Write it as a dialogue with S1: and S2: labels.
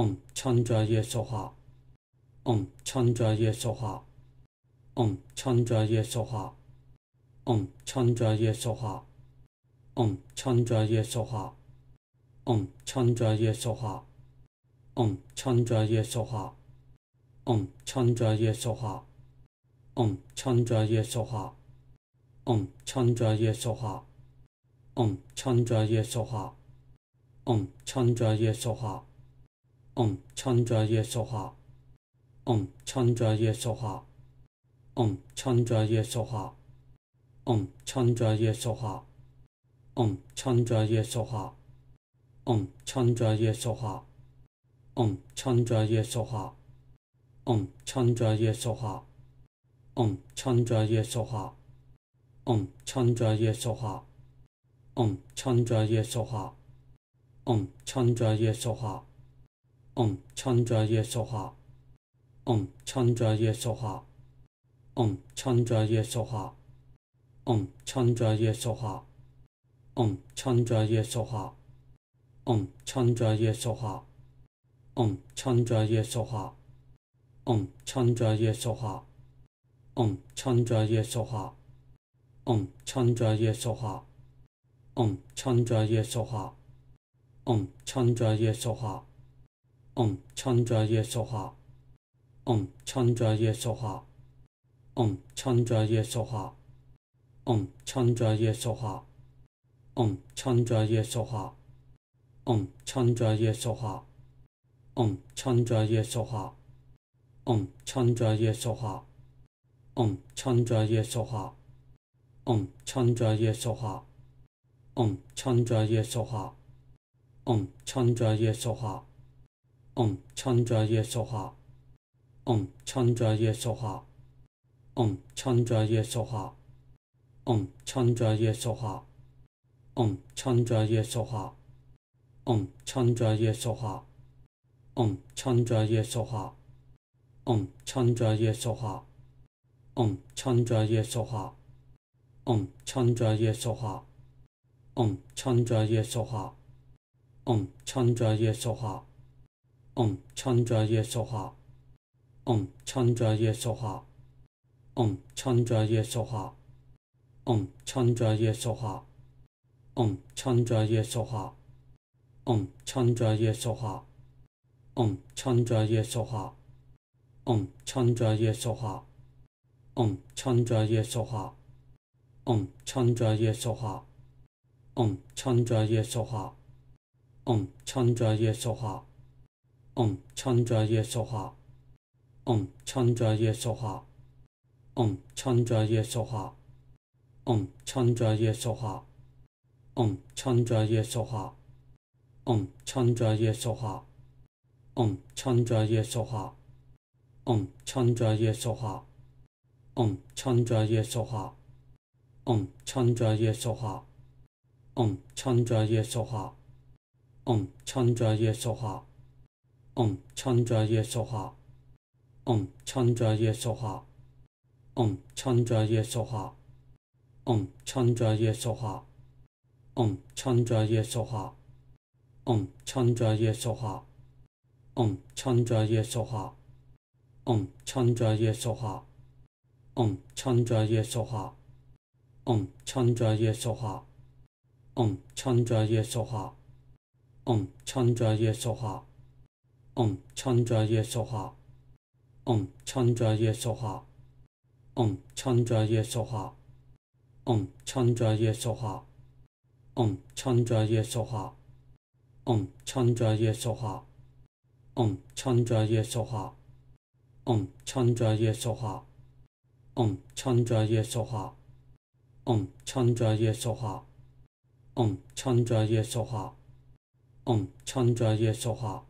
S1: 嗯，抢着也说话。嗯，抢着也说话。嗯，抢着也说话。嗯，抢着也说话。嗯，抢着也说话。嗯，抢着也说话。嗯，抢着也说话。嗯，抢着也说话。嗯，抢着也说话。嗯，抢着也说话。嗯，抢着也说话。嗯，抢着也说话。嗯，抢着耶说话。嗯，抢着耶说话。嗯，抢着耶说话。嗯，抢着耶说话。嗯，抢着耶说话。嗯，抢着耶说话。嗯，抢着耶说话。嗯，抢着耶说话。嗯，抢着耶说话。嗯，抢着耶说话。嗯，抢着耶说话。嗯，抢着耶说话。嗯，抢着也说话。嗯，抢着也说话。嗯，抢着也说话。嗯，抢着也说话。嗯，抢着也说话。嗯，抢着也说话。嗯，抢着也说话。嗯，抢着也说话。嗯，抢着也说话。嗯，抢着也说话。嗯，抢着也说话。嗯，抢着也说话。嗯，抢着也说话。嗯，抢着也说话。嗯，抢着也说话。嗯，抢着也说话。嗯，抢着也说话。嗯，抢着也说话。嗯，抢着也说话。嗯，抢着也说话。嗯，抢着也说话。嗯，抢着也说话。嗯，抢着也说话。嗯，抢着也说话。嗯，唱着耶说话。嗯，唱着耶说话。嗯，唱着耶说话。嗯，唱着耶说话。嗯，唱着耶说话。嗯，唱着耶说话。嗯，唱着耶说话。嗯，唱着耶说话。嗯，唱着耶说话。嗯，唱着耶说话。嗯，唱着耶说话。嗯，唱着耶说话。嗯，抢着也说话。嗯，抢着也说话。嗯，抢着也说话。嗯，抢着也说话。嗯，抢着也说话。嗯，抢着也说话。嗯，抢着也说话。嗯，抢着也说话。嗯，抢着也说话。嗯，抢着也说话。嗯，抢着也说话。嗯，抢着也说话。嗯，抢着也说话。嗯，抢着也说话。嗯，抢着也说话。嗯，抢着也说话。嗯，抢着也说话。嗯，抢着也说话。嗯，抢着也说话。嗯，抢着也说话。嗯，抢着也说话。嗯，抢着也说话。嗯，抢着也说话。嗯，抢着也说话。嗯，抢着耶说话。嗯，抢着耶说话。嗯，抢着耶说话。嗯，抢着耶说话。嗯，抢着耶说话。嗯，抢着耶说话。嗯，抢着耶说话。嗯，抢着耶说话。嗯，抢着耶说话。嗯，抢着耶说话。嗯，抢着耶说话。嗯，抢着耶说话。嗯，抢着也说话。嗯，抢着也说话。嗯，抢着也说话。嗯，抢着也说话。嗯，抢着也说话。嗯，抢着也说话。嗯，抢着也说话。嗯，抢着也说话。嗯，抢着也说话。嗯，抢着也说话。嗯，抢着也说话。嗯，抢着也说话。